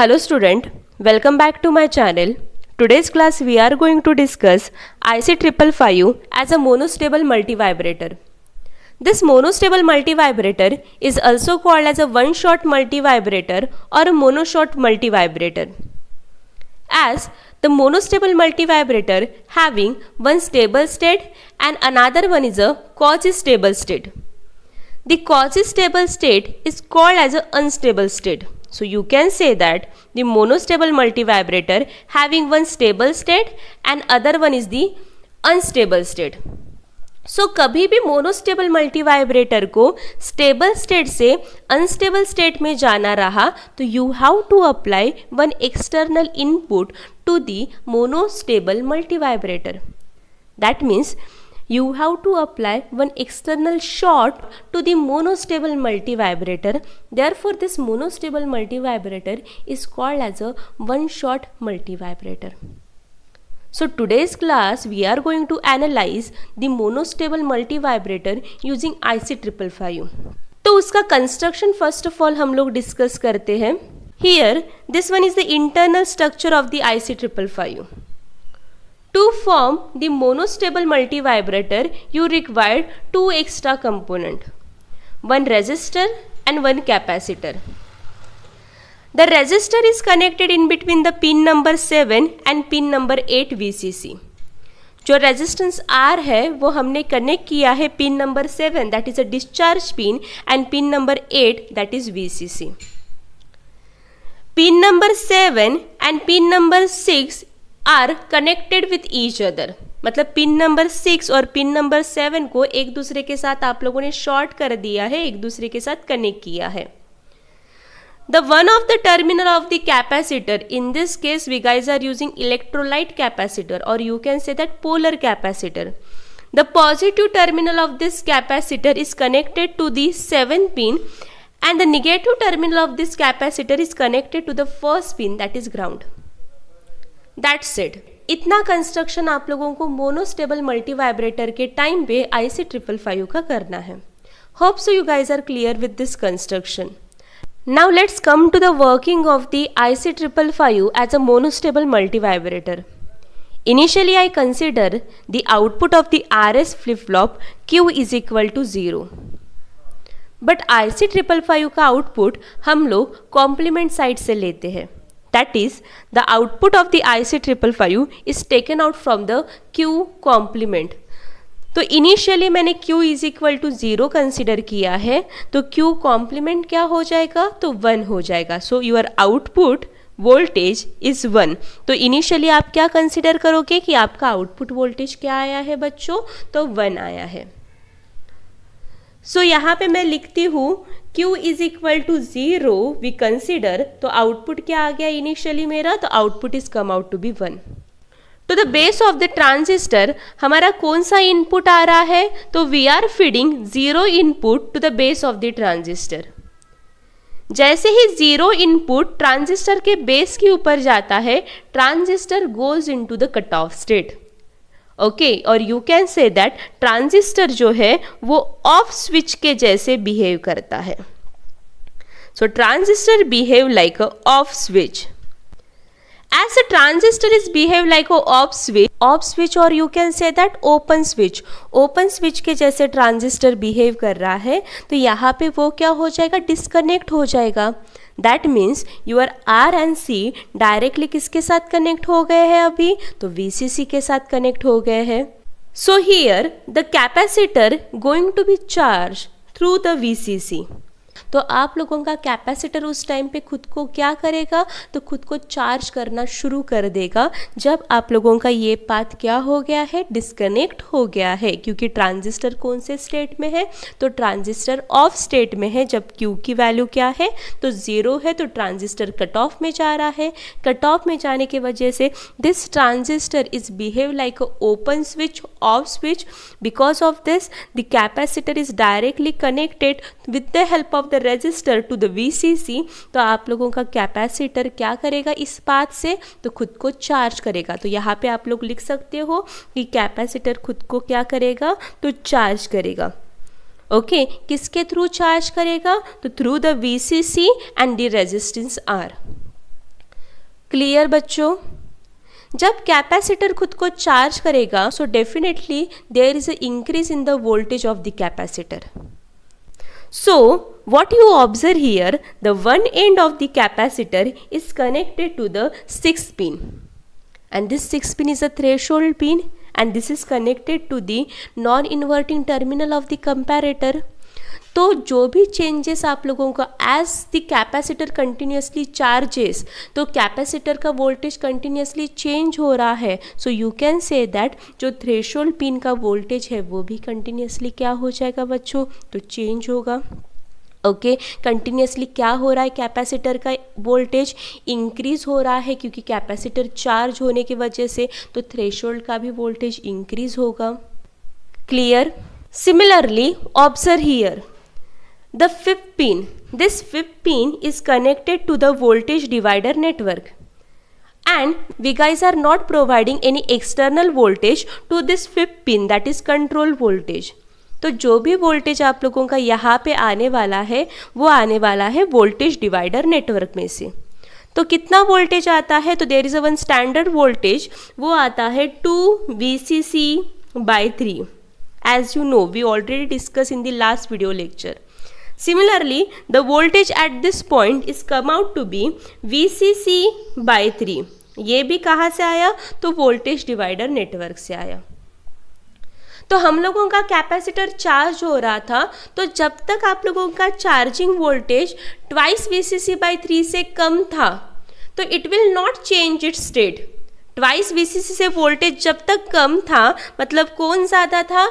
Hello student, welcome back to my channel. Today's class we are going to discuss IC555 as a monostable multivibrator. This monostable multivibrator is also called as a one-shot multivibrator or a monoshot multivibrator. As the monostable multivibrator having one stable state and another one is a quasi-stable state. The quasi-stable state is called as an unstable state. So you can say that the monostable multivibrator having one stable state and other one is the unstable state. So so, कभी भी monostable multivibrator को stable state से unstable state में जाना रहा तो you have to apply one external input to the monostable multivibrator that means you have to apply one external short to the monostable multivibrator. Therefore, this monostable multivibrator is called as a one-shot multivibrator. So today's class we are going to analyze the monostable multivibrator using IC555. तो उसका construction first of all हम लोग discuss करते हैं here this one is the internal structure of the IC triple five To form the monostable multivibrator, you require two extra component, one resistor and one capacitor. The resistor is connected in between the pin number 7 and pin number 8 VCC. जो resistance R है वो हमने connect किया है pin number seven that is a discharge pin and pin number eight that is VCC pin number seven and pin number six are connected with each other मतलब pin number six और pin number seven को एक दूसरे के साथ आप लोगों ने शॉर्ट कर दिया है एक दूसरे के साथ कनेक्ट किया है the one of the terminal of the capacitor in this case we guys are using electrolyte capacitor और you can say that polar capacitor the positive terminal of this capacitor is connected to the seven pin and the negative terminal of this capacitor is connected to the first pin that is ground that's it इतना construction आप लोगों को monostable multi vibrator के time पे आई C triple five का करना है hope so you guys are clear with this construction now let's come to the working of the I C triple five as a monostable multi vibrator I consider the output of the R S flip flop Q is equal to zero but I C triple five का output हम लोग complement side से लेते हैं That is, the output of the five is taken out from the Q complement. तो initially मैंने Q is equal to zero consider किया है तो Q कॉम्प्लीमेंट क्या हो जाएगा तो वन हो जाएगा so your output voltage is one तो इनिशियली आप क्या कंसिडर करोगे कि आपका आउटपुट वोल्टेज क्या आया है बच्चों तो वन आया है सो so, यहाँ पे मैं लिखती हूँ Q is equal to zero we consider तो आउटपुट क्या आ गया इनिशियली मेरा तो output is come out to be one तो the base of the transistor हमारा कौन सा इनपुट आ रहा है तो we are feeding zero input to the base of the transistor जैसे ही जीरो इनपुट ट्रांजिस्टर के बेस के ऊपर जाता है transistor goes to the cut off state okay और you can say that transistor जो है वो ऑफ स्विच के जैसे बिहेव करता है so transistor behave like a off switch as a transistor is behave like a off switch off switch और you can say that open switch open switch के जैसे ट्रांजिस्टर बिहेव कर रहा है तो यहां पे वो क्या हो जाएगा डिस्कनेक्ट हो जाएगा that means your R and C directly किसके साथ कनेक्ट हो गए हैं अभी तो वी के साथ कनेक्ट हो गए हैं so here the capacitor going to be charge through the V तो आप लोगों का कैपेसिटर उस टाइम पे खुद को क्या करेगा तो खुद को चार्ज करना शुरू कर देगा जब आप लोगों का ये पाथ क्या हो गया है डिस्कनेक्ट हो गया है क्योंकि ट्रांजिस्टर कौन से स्टेट में है तो ट्रांजिस्टर ऑफ स्टेट में है जब क्यू की वैल्यू क्या है तो ज़ीरो है तो ट्रांजिस्टर कट ऑफ में जा रहा है कट ऑफ में जाने की वजह से this transistor is behave like a open switch off switch because of this the capacitor is directly connected with the help of the resistor to the V तो आप लोगों का कैपेसिटर क्या करेगा इस बात से तो खुद को चार्ज करेगा तो यहाँ पे आप लोग लिख सकते हो कि कैपेसिटर खुद को क्या करेगा तो चार्ज करेगा ओके okay, किसके थ्रू चार्ज करेगा तो through the V and the resistance R clear बच्चों जब कैपेसिटर खुद को चार्ज करेगा so definitely there is a increase in the voltage of the capacitor So, what you observe here, the one end of the capacitor is connected to the 6 pin. And this 6 pin is a threshold pin and this is connected to the non-inverting terminal of the comparator. तो जो भी changes आप लोगों का as the capacitor continuously charges तो capacitor का voltage continuously change हो रहा है so you can say that जो थ्रेशोल्ड पिन का वोल्टेज है वो भी कंटिन्यूसली क्या हो जाएगा बच्चों तो चेंज होगा ओके okay, कंटिन्यूसली क्या हो रहा है कैपेसिटर का वोल्टेज इंक्रीज हो रहा है क्योंकि कैपेसिटर चार्ज होने की वजह से तो थ्रेशोल्ड का भी वोल्टेज इंक्रीज होगा clear similarly observe here The fifth pin. This fifth pin is connected to the voltage divider network. And we guys are not providing any external voltage to this fifth pin that is control voltage. तो जो भी voltage आप लोगों का यहाँ पे आने वाला है वो आने वाला है वोल्टेज डिवाइडर नेटवर्क में से तो कितना वोल्टेज आता है तो there is a one standard voltage वो आता है two V C C by three as you know we already discuss in the last video lecture Similarly, the voltage at this point is come out to be VCC by 3. ये भी कहाँ से आया तो voltage divider network से आया तो हम लोगों का कैपेसिटर चार्ज हो रहा था तो जब तक आप लोगों का charging voltage twice V C C by three से कम था तो it will not change it state twice V C C से वोल्टेज जब तक कम था मतलब कौन ज़्यादा था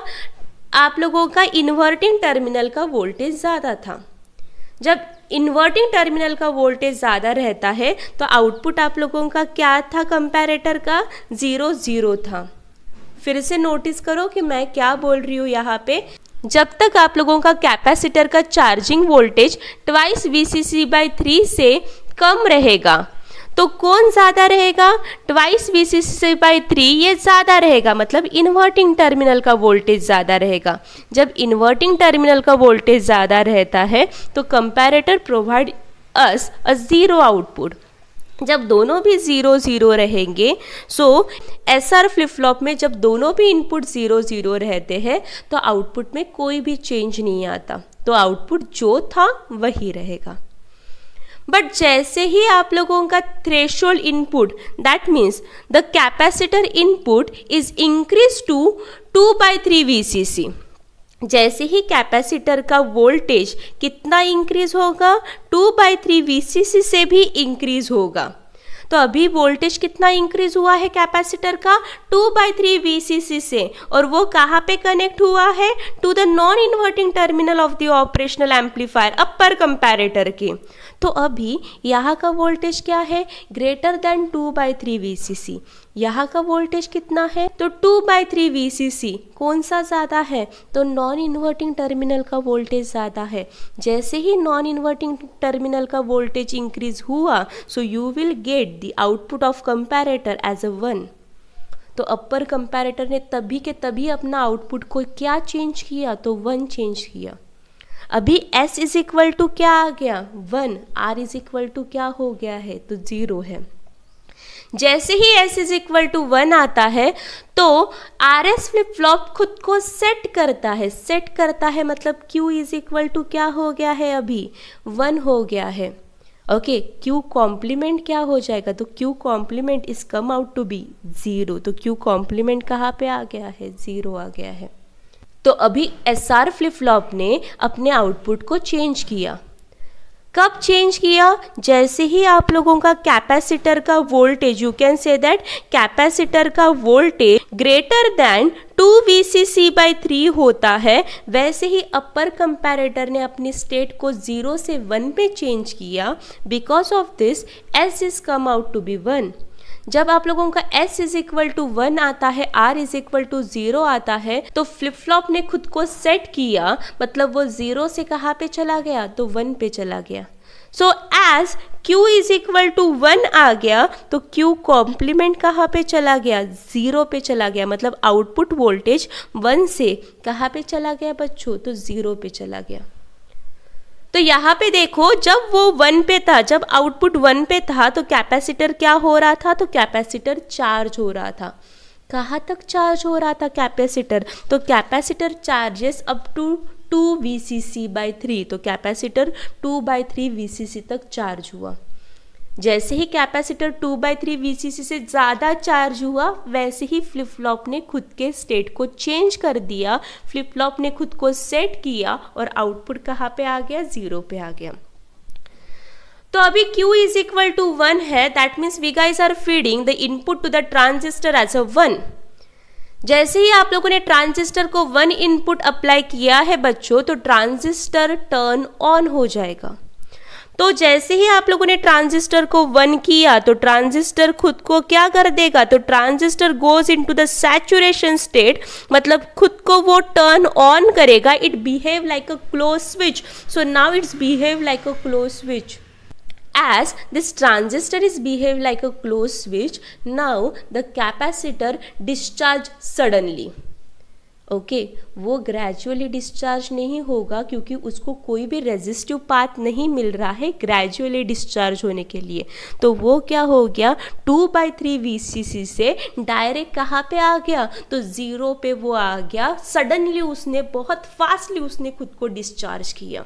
आप लोगों का इन्वर्टिंग टर्मिनल का वोल्टेज ज़्यादा था जब इन्वर्टिंग टर्मिनल का वोल्टेज ज़्यादा रहता है तो आउटपुट आप लोगों का क्या था कंपेरेटर का ज़ीरो ज़ीरो था फिर से नोटिस करो कि मैं क्या बोल रही हूँ यहाँ पे जब तक आप लोगों का कैपेसिटर का charging voltage twice V C C by three से कम रहेगा तो कौन ज़्यादा रहेगा twice V C C by three ये ज़्यादा रहेगा मतलब इन्वर्टिंग टर्मिनल का वोल्टेज ज़्यादा रहेगा जब इन्वर्टिंग टर्मिनल का वोल्टेज ज़्यादा रहता है तो comparator provide us a zero output जब दोनों भी ज़ीरो ज़ीरो रहेंगे so S R flip flop में जब दोनों भी इनपुट ज़ीरो ज़ीरो रहते हैं तो आउटपुट में कोई भी चेंज नहीं आता तो आउटपुट जो था वही रहेगा बट जैसे ही आप लोगों का threshold input that means the capacitor input is increase to two by three V C C जैसे ही कैपेसिटर का वोल्टेज कितना इंक्रीज होगा two by three V C C से भी इंक्रीज होगा तो अभी वोल्टेज कितना इंक्रीज हुआ है कैपेसिटर का two by three V C C से और वो कहाँ पे कनेक्ट हुआ है to the non inverting terminal of the operational amplifier upper comparator के तो अभी यहाँ का वोल्टेज क्या है greater than two by three V C C यहाँ का वोल्टेज कितना है तो two by three V C C कौन सा ज़्यादा है तो नॉन इन्वर्टिंग टर्मिनल का वोल्टेज ज़्यादा है जैसे ही नॉन इन्वर्टिंग टर्मिनल का वोल्टेज इंक्रीज हुआ so you will get the output of comparator as a one तो अपर कंपेरेटर ने तभी के तभी अपना आउटपुट को क्या चेंज किया तो वन चेंज किया अभी s इज इक्वल टू क्या आ गया one r is equal to क्या हो गया है तो जीरो है जैसे ही s is equal to one आता है तो आर एस फ्लिप फ्लॉप खुद को सेट करता है सेट करता है मतलब q इज इक्वल टू क्या हो गया है अभी वन हो गया है ओके क्यू कॉम्प्लीमेंट क्या हो जाएगा तो Q complement is come out to be zero तो क्यू कॉम्प्लीमेंट कहाँ पे आ गया है ज़ीरो आ गया है तो अभी एस आर फ्लिप फ्लॉप ने अपने आउटपुट को चेंज किया कब चेंज किया जैसे ही आप लोगों का कैपेसिटर का voltage you can say that capacitor का voltage greater than two V C C by three होता है वैसे ही अपर कंपेरेटर ने अपनी स्टेट को ज़ीरो से वन पे चेंज किया because of this S is come out to be one जब आप लोगों का S is equal to one आता है R is equal to zero आता है तो फ्लिप फ्लॉप ने खुद को सेट किया मतलब वो जीरो से कहाँ पे चला गया तो वन पे चला गया so as Q is equal to one आ गया तो क्यू कॉम्प्लीमेंट कहाँ पे चला गया जीरो पे चला गया मतलब आउटपुट वोल्टेज वन से कहाँ पे चला गया बच्चों तो जीरो पे चला गया तो यहाँ पे देखो जब वो वन पे था जब आउटपुट वन पे था तो कैपेसिटर क्या हो रहा था तो कैपेसिटर चार्ज हो रहा था कहाँ तक चार्ज हो रहा था कैपेसिटर तो capacitor charges up to two V C C by three तो capacitor two by three V C C तक चार्ज हुआ जैसे ही capacitor two by three V से ज़्यादा चार्ज हुआ वैसे ही फ्लिप फ्लॉप ने खुद के स्टेट को चेंज कर दिया फ्लिप फ्लॉप ने खुद को सेट किया और आउटपुट कहाँ पे आ गया ज़ीरो पे आ गया तो अभी Q is equal to one है that means we guys are feeding the input to the transistor as a one जैसे ही आप लोगों ने ट्रांजिस्टर को वन इनपुट अप्लाई किया है बच्चों तो ट्रांजिस्टर टर्न ऑन हो जाएगा तो जैसे ही आप लोगों ने ट्रांजिस्टर को वन किया तो ट्रांजिस्टर खुद को क्या कर देगा तो transistor goes into the saturation state मतलब खुद को वो टर्न ऑन करेगा it behave like a close switch so now it's behave like a close switch as this transistor is behave like a closed switch now the capacitor discharge suddenly okay वो gradually discharge नहीं होगा क्योंकि उसको कोई भी resistive path नहीं मिल रहा है ग्रेजुअली डिस्चार्ज होने के लिए तो वो क्या हो गया टू बाई थ्री वी से डायरेक्ट कहाँ पे आ गया तो ज़ीरो पे वो आ गया सडनली उसने बहुत फास्टली उसने खुद को डिस्चार्ज किया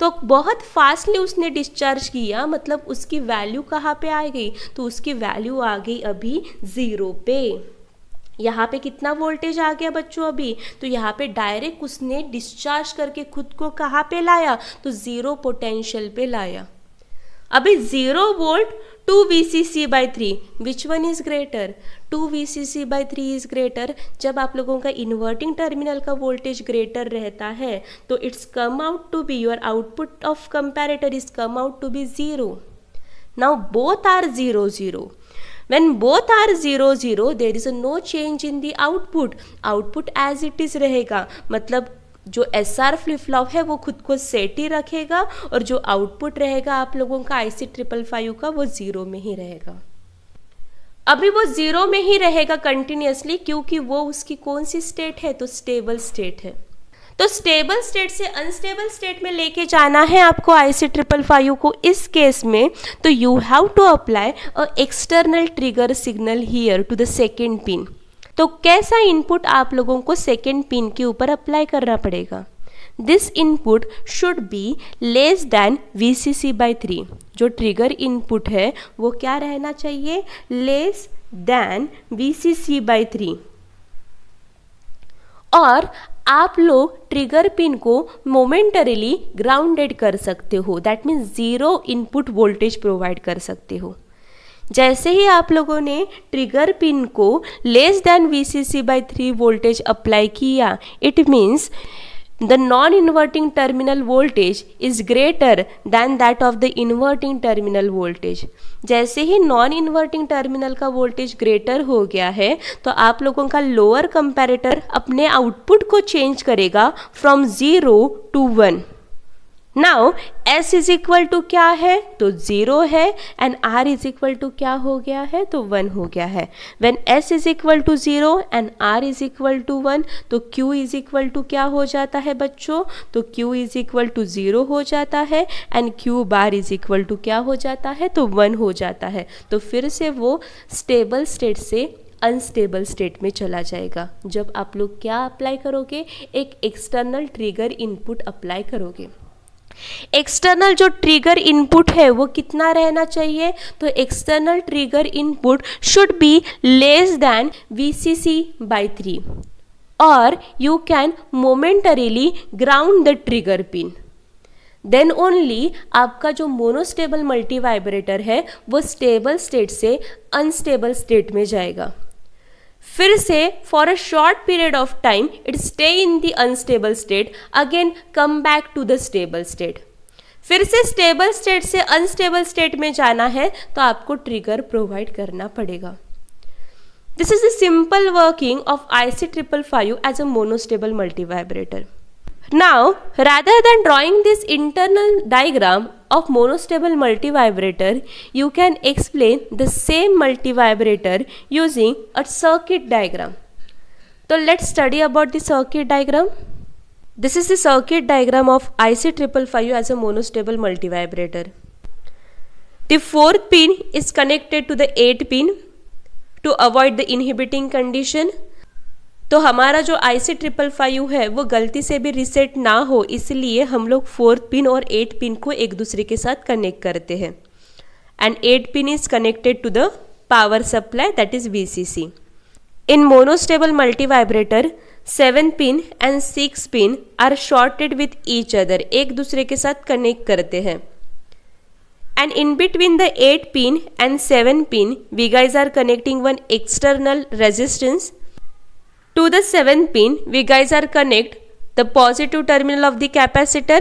तो बहुत फास्टली उसने डिस्चार्ज किया मतलब उसकी वैल्यू कहाँ पे आ गई तो उसकी वैल्यू आ गई अभी ज़ीरो पे यहाँ पे कितना वोल्टेज आ गया बच्चों अभी तो यहाँ पे डायरेक्ट उसने डिस्चार्ज करके खुद को कहाँ पे लाया तो ज़ीरो पोटेंशियल पे लाया अभी zero volt two V C C by three which one is greater two V C C by three is greater जब आप लोगों का इन्वर्टिंग टर्मिनल का वोल्टेज ग्रेटर रहता है तो it's come out to be your output of comparator is come out to be zero now both are zero zero When both are zero zero there is a no change in the output. Output as it is रहेगा मतलब जो S R flip flop है वो खुद को set ही रखेगा और जो आउटपुट रहेगा आप लोगों का आई सी ट्रिपल फाइव का वो ज़ीरो में ही रहेगा अभी वो ज़ीरो में ही रहेगा कंटिन्यूसली क्योंकि वो उसकी कौन सी स्टेट है तो स्टेबल स्टेट है तो स्टेबल स्टेट से अनस्टेबल स्टेट में लेके जाना है आपको आईसी ट्रिपल फाइव को इस केस में तो you have to apply a external trigger signal here to the second pin तो कैसा इनपुट आप लोगों को सेकेंड पिन के ऊपर अप्लाई करना पड़ेगा this input should be less than V C C by three जो ट्रिगर इनपुट है वो क्या रहना चाहिए less than V C C by three और आप लोग ट्रिगर पिन को मोमेंटरीली ग्राउंडेड कर सकते हो that means zero input voltage provide कर सकते हो जैसे ही आप लोगों ने ट्रिगर पिन को less than V C C by three voltage apply किया it means the non-inverting terminal voltage is greater than that of the inverting terminal voltage जैसे ही नॉन इन्वर्टिंग टर्मिनल का वोल्टेज ग्रेटर हो गया है तो आप लोगों का लोअर कंपैरेटर अपने आउटपुट को चेंज करेगा from zero to one now S is equal to क्या है तो ज़ीरो है and R is equal to क्या हो गया है तो वन हो गया है when S is equal to zero and R is equal to one तो क्यू इज इक्वल टू क्या हो जाता है बच्चों तो Q is equal to zero हो जाता है and Q bar is equal to क्या हो जाता है तो वन हो जाता है तो फिर से वो स्टेबल स्टेट से अनस्टेबल स्टेट में चला जाएगा जब आप लोग क्या अप्लाई करोगे एक एक्सटर्नल ट्रिगर इनपुट अप्लाई करोगे एक्सटर्नल जो ट्रिगर इनपुट है वो कितना रहना चाहिए तो external trigger input should be less than V C C by three और you can momentarily ground the trigger pin then only आपका जो मोनोस्टेबल मल्टीवाइब्रेटर है वो स्टेबल स्टेट से अनस्टेबल स्टेट में जाएगा फिर से for a short period of time it stay in the unstable state again come back to the stable state फिर से स्टेबल स्टेट से अनस्टेबल स्टेट में जाना है तो आपको ट्रिगर प्रोवाइड करना पड़ेगा this is the simple working of IC triple five as a monostable multivibrator Now, rather than drawing this internal diagram of monostable multivibrator, you can explain the same multivibrator using a circuit diagram. So let's study about the circuit diagram. This is the circuit diagram of IC555 as a monostable multivibrator. The fourth pin is connected to the 8th pin to avoid the inhibiting condition तो हमारा जो आई C triple five है वो गलती से भी reset ना हो इसलिए हम लोग फोर्थ पिन और एट पिन को एक दूसरे के साथ कनेक्ट करते हैं and eight pin is connected to the power supply that is V C C in monostable multi vibrator seven pin and six pin are shorted with each other एक दूसरे के साथ कनेक्ट करते हैं and in between the eight pin and seven pin we are connecting one external resistance To the 7th pin, we guys are connect the positive terminal of the capacitor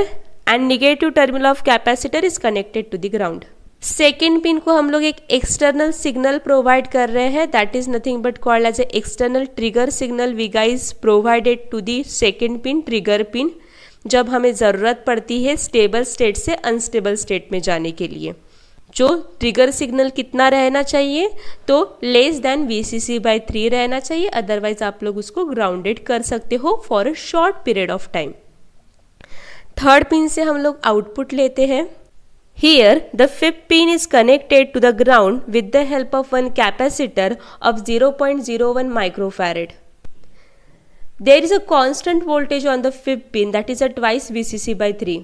and negative terminal of capacitor is connected to the ground. Second pin को हम लोग एक external signal provide कर रहे हैं that is nothing but called as a external trigger signal we guys provided to the second pin trigger pin जब हमें ज़रूरत पड़ती है स्टेबल स्टेट से अनस्टेबल स्टेट में जाने के लिए जो ट्रिगर सिग्नल कितना रहना चाहिए तो less than V C C by three रहना चाहिए अदरवाइज आप लोग उसको ग्राउंडेड कर सकते हो for a short period of time third pin से हम लोग आउटपुट लेते हैं here the fifth pin is connected to the ground with the help of one capacitor of zero point zero one microfarad there is a constant voltage on the fifth pin that is a twice V C C by three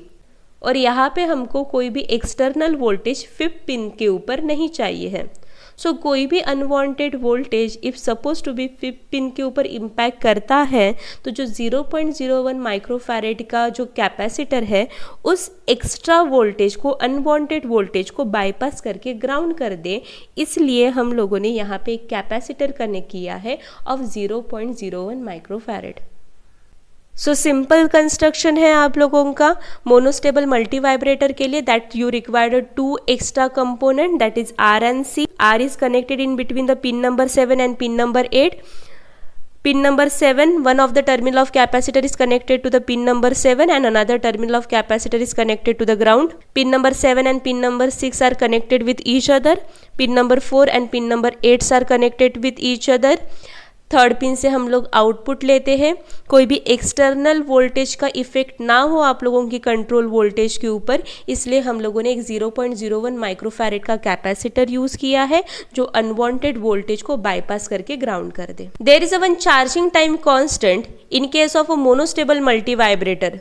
और यहाँ पे हमको कोई भी external voltage fifth pin के ऊपर नहीं चाहिए है सो so, कोई भी unwanted voltage if suppose to be fifth pin के ऊपर इम्पैक्ट करता है तो जो 0.01 माइक्रोफैरेड का जो कैपेसिटर है उस एक्स्ट्रा वोल्टेज को अनवांटेड वोल्टेज को बाईपास करके ग्राउंड कर दे इसलिए हम लोगों ने यहाँ पे एक कैपेसिटर कनेक्ट किया है of 0.01 microfarad so simple construction है आप लोगों का मोनोस्टेबल मल्टी वाइब्रेटर के लिए that you required to extra component that is R and C R is connected in between the pin number seven and pin number eight pin number seven one of the terminal of capacitor is connected to the pin number seven and another terminal of capacitor is connected to the ground pin number seven and pin number six are connected with each other pin number four and pin number eights are connected with each other third pin से हम लोग output लेते हैं कोई भी external voltage का effect ना हो आप लोगों की कंट्रोल वोल्टेज के ऊपर इसलिए हम लोगों ने एक 0.01 माइक्रोफेरेट का कैपेसिटर यूज़ किया है जो अनवांटेड वोल्टेज को बाईपास करके ग्राउंड कर दे there is a one charging time constant in case of a monostable multi vibrator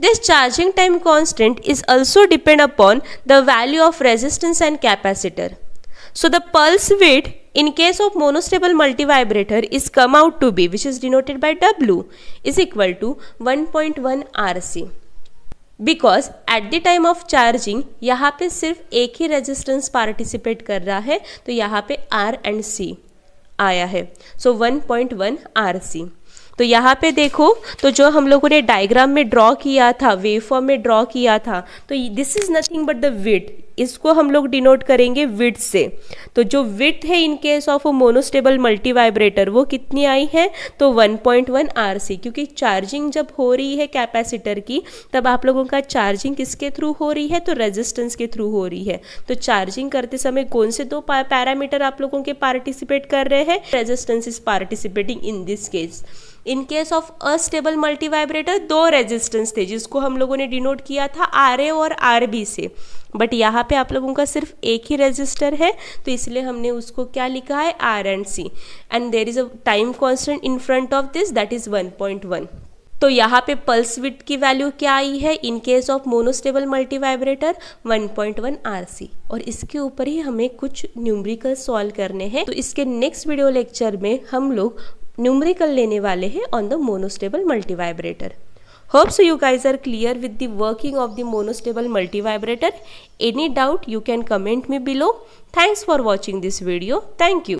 this charging time constant is also depend upon the value of resistance and capacitor so the pulse width in case of monostable multivibrator is come out to be which is denoted by W is equal to 1.1 RC because at the time of charging यहाँ पे सिर्फ एक ही resistance participate कर रहा है तो यहाँ पे आर एंड सी आया है so one point one R C तो यहाँ पे देखो तो जो हम लोगों ने डायग्राम में ड्रॉ किया था वेव फॉर्म में ड्रॉ किया था तो this is nothing but the with इसको हम लोग डिनोट करेंगे विड से तो जो विट है in case of a monostable multi multivibrator वो कितनी आई है तो 1.1 पॉइंट क्योंकि चार्जिंग जब हो रही है कैपेसिटर की तब आप लोगों का चार्जिंग किसके थ्रू हो रही है तो रेजिस्टेंस के थ्रू हो रही है तो चार्जिंग करते समय कौन से दो पैरामीटर आप लोगों के पार्टिसिपेट कर रहे हैं resistance is participating in this case in case of astable multivibrator दो रेजिस्टेंस थे जिसको हम लोगों ने डिनोट किया था आर ए और आर बी से बट यहाँ पे आप लोगों का सिर्फ एक ही रजिस्टर है तो इसलिए हमने उसको क्या लिखा है R and C and there is a time constant in front of this that is one point one तो यहाँ पे पल्स विथ की वैल्यू क्या आई है in case of monostable multi वाइब्रेटर 1.1 आरसी और इसके ऊपर ही हमें कुछ न्यूमरिकल सॉल्व करने हैं तो इसके नेक्स्ट वीडियो लेक्चर में हम लोग न्यूमरिकल लेने वाले हैं on the monostable multivibrator hopes you guys are clear with the working of the monostable multivibrator any doubt you can comment me below thanks for watching this video thank you